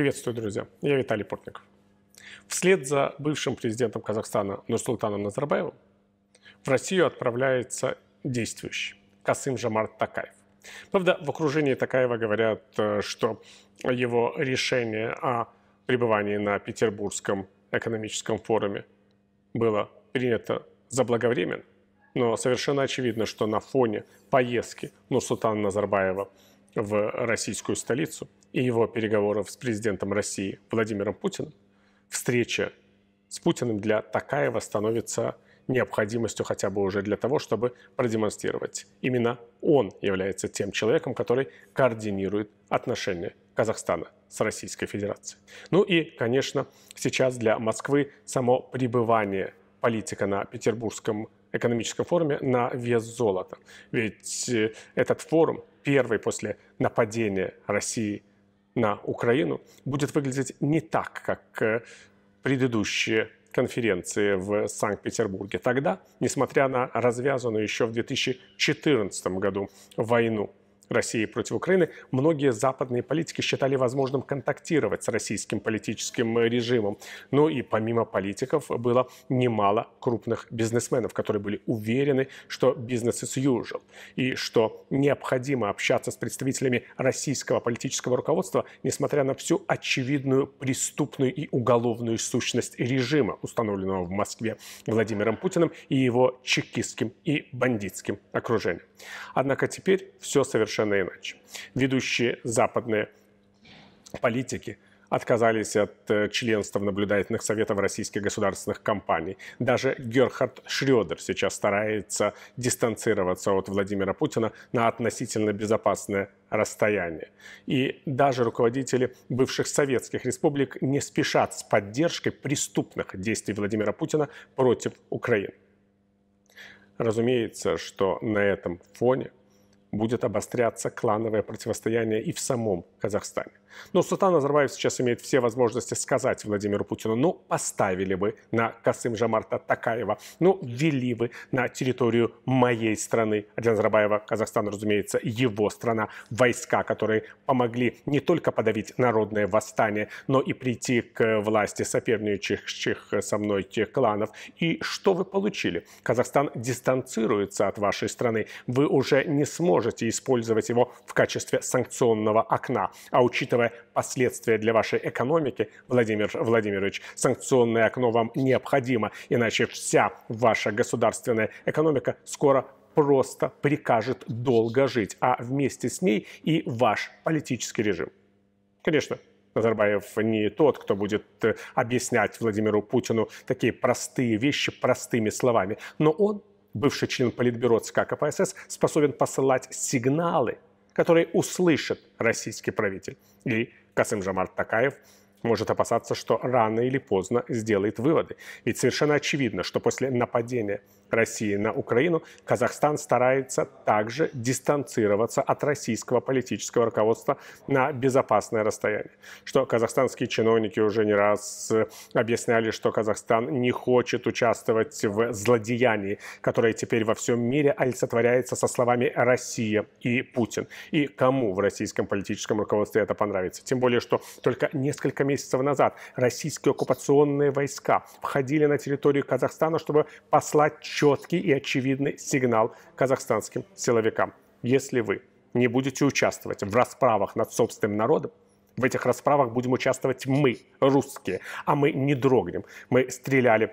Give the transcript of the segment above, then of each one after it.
Приветствую, друзья. Я Виталий Портников. Вслед за бывшим президентом Казахстана Нурсултаном Назарбаевым в Россию отправляется действующий Касым Жамар Такаев. Правда, в окружении Такаева говорят, э, что его решение о пребывании на Петербургском экономическом форуме было принято заблаговременно. Но совершенно очевидно, что на фоне поездки Нурсултана Назарбаева – в российскую столицу и его переговоров с президентом России Владимиром Путиным, встреча с Путиным для Такаева становится необходимостью хотя бы уже для того, чтобы продемонстрировать. Именно он является тем человеком, который координирует отношения Казахстана с Российской Федерацией. Ну и, конечно, сейчас для Москвы само пребывание политика на Петербургском экономическом форуме на вес золота. Ведь э, этот форум первый после нападения России на Украину, будет выглядеть не так, как э, предыдущие конференции в Санкт-Петербурге. Тогда, несмотря на развязанную еще в 2014 году войну, России против Украины, многие западные политики считали возможным контактировать с российским политическим э, режимом. Ну и помимо политиков было немало крупных бизнесменов, которые были уверены, что бизнес as usual, и что необходимо общаться с представителями российского политического руководства, несмотря на всю очевидную преступную и уголовную сущность режима, установленного в Москве Владимиром Путиным и его чекистским и бандитским окружением. Однако теперь все совершенно совершенно иначе. Ведущие западные политики отказались от э, членства в наблюдательных советах российских государственных компаний. Даже Герхард Шредер сейчас старается дистанцироваться от Владимира Путина на относительно безопасное расстояние. И даже руководители бывших советских республик не спешат с поддержкой преступных действий Владимира Путина против Украины. Разумеется, что на этом фоне будет обостряться клановое противостояние и в самом Казахстане. Но Султан Назарбаев сейчас имеет все возможности сказать Владимиру Путину, ну, поставили бы на Касым Жамарта Такаева, ну, ввели бы на территорию моей страны, а для Назарбаева Казахстан, разумеется, его страна, войска, которые помогли не только подавить народное восстание, но и прийти к власти соперничающих со мной тех кланов. И что вы получили? Казахстан дистанцируется от вашей страны. Вы уже не сможете использовать его в качестве санкционного окна. А учитывая финансовые последствия для вашей экономики, Владимир Владимирович. Санкционное окно вам необходимо, иначе вся ваша государственная экономика скоро просто прикажет долго жить, а вместе с ней и ваш политический режим. Конечно, Назарбаев не тот, кто будет э, объяснять Владимиру Путину такие простые вещи простыми словами, но он, бывший член Политбюро ЦК КПСС, способен посылать сигналы – который услышит российский правитель. И Касым Жамарт Такаев может опасаться, что рано или поздно сделает выводы. Ведь совершенно очевидно, что после нападения России на Украину, Казахстан старается также дистанцироваться от российского политического руководства на безопасное расстояние. Что казахстанские чиновники уже не раз э, объясняли, что Казахстан не хочет участвовать в злодеянии, которое теперь во всем мире олицетворяется со словами «Россия» и «Путин». И кому в российском политическом руководстве это понравится? Тем более, что только несколько месяцев назад российские оккупационные войска входили на территорию Казахстана, чтобы послать четкий и очевидный сигнал казахстанским силовикам. Если вы не будете участвовать в расправах над собственным народом, в этих расправах будем участвовать мы, русские, а мы не дрогнем. Мы стреляли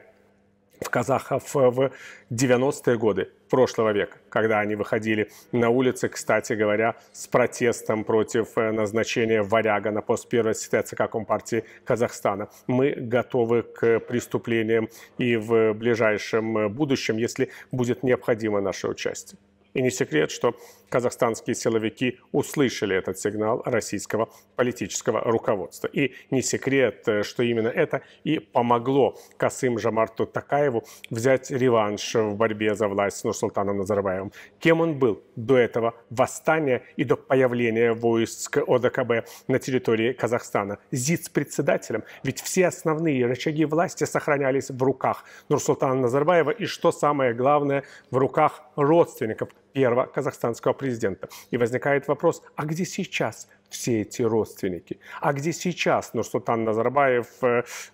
в казахов э, в 90-е годы прошлого века, когда они выходили на улицы, кстати говоря, с протестом против э, назначения варяга на пост первого секретаря ЦК Компартии Казахстана. Мы готовы к преступлениям и в ближайшем э, будущем, если будет необходимо наше участие. И не секрет, что казахстанские силовики услышали этот сигнал российского политического руководства. И не секрет, э, что именно это и помогло Касым Жамарту Такаеву взять реванш в борьбе за власть с Нурсултаном Назарбаевым. Кем он был до этого восстания и до появления войск ОДКБ на территории Казахстана? ЗИЦ-председателем. Ведь все основные рычаги власти сохранялись в руках Нурсултана Назарбаева и, что самое главное, в руках родственников первого казахстанского президента. И возникает вопрос, а где сейчас все эти родственники? А где сейчас Нурсултан Назарбаев,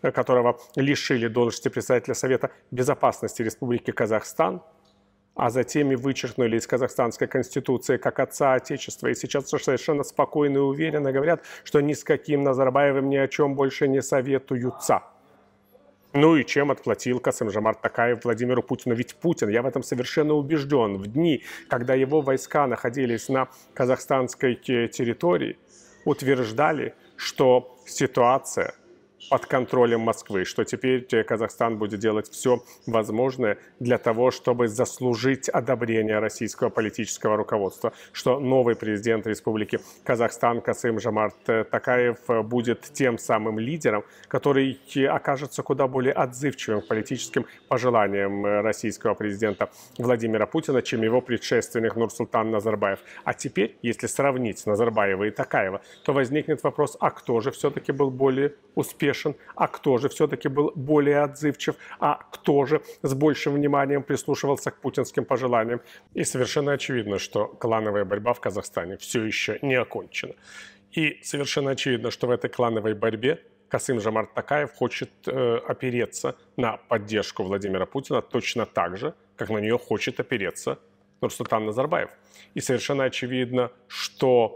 э, которого лишили должности председателя Совета Безопасности Республики Казахстан, а затем и вычеркнули из казахстанской конституции как отца Отечества. И сейчас совершенно спокойно и уверенно говорят, что ни с каким Назарбаевым ни о чем больше не советуются. Ну и чем отплатил касым Касымжамар Такаев Владимиру Путину? Ведь Путин, я в этом совершенно убежден, в дни, когда его войска находились на казахстанской территории, утверждали, что ситуация – под контролем Москвы, что теперь Казахстан будет делать все возможное для того, чтобы заслужить одобрение российского политического руководства, что новый президент Республики Казахстан Касым Жамарт э, Такаев э, будет тем самым лидером, который окажется куда более отзывчивым к политическим пожеланиям э, российского президента Владимира Путина, чем его предшественник Нурсултан Назарбаев. А теперь, если сравнить Назарбаева и Такаева, то возникнет вопрос, а кто же все-таки был более успешным успешен, а кто же все-таки был более отзывчив, а кто же с большим вниманием прислушивался к путинским пожеланиям. И совершенно очевидно, что клановая борьба в Казахстане все еще не окончена. И совершенно очевидно, что в этой клановой борьбе Касым Жамарт Такаев хочет э, опереться на поддержку Владимира Путина точно так же, как на нее хочет опереться Нурсултан Назарбаев. И совершенно очевидно, что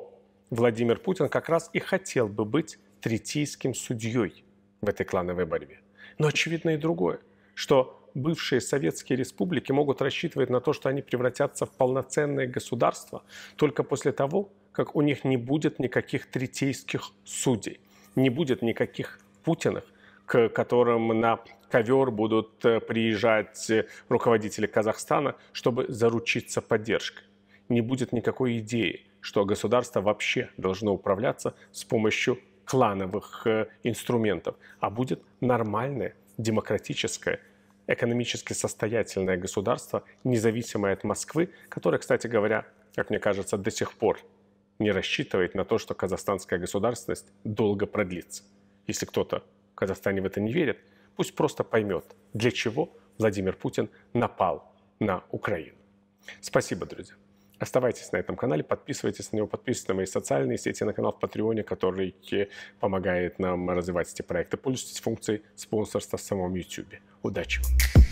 Владимир Путин как раз и хотел бы быть третийским судьей в этой клановой борьбе. Но очевидно и другое, что бывшие советские республики могут рассчитывать на то, что они превратятся в полноценные государства только после того, как у них не будет никаких третейских судей, не будет никаких Путиных, к которым на ковер будут э, приезжать э, руководители Казахстана, чтобы заручиться поддержкой. Не будет никакой идеи, что государство вообще должно управляться с помощью клановых э, инструментов, а будет нормальное, демократическое, экономически состоятельное государство, независимое от Москвы, которое, кстати говоря, как мне кажется, до сих пор не рассчитывает на то, что казахстанская государственность долго продлится. Если кто-то в Казахстане в это не верит, пусть просто поймет, для чего Владимир Путин напал на Украину. Спасибо, друзья. Оставайтесь на этом канале, подписывайтесь на него, подписывайтесь на мои социальные сети, на канал в Патреоне, который помогает нам развивать эти проекты. Пользуйтесь функцией спонсорства в самом YouTube. Удачи вам!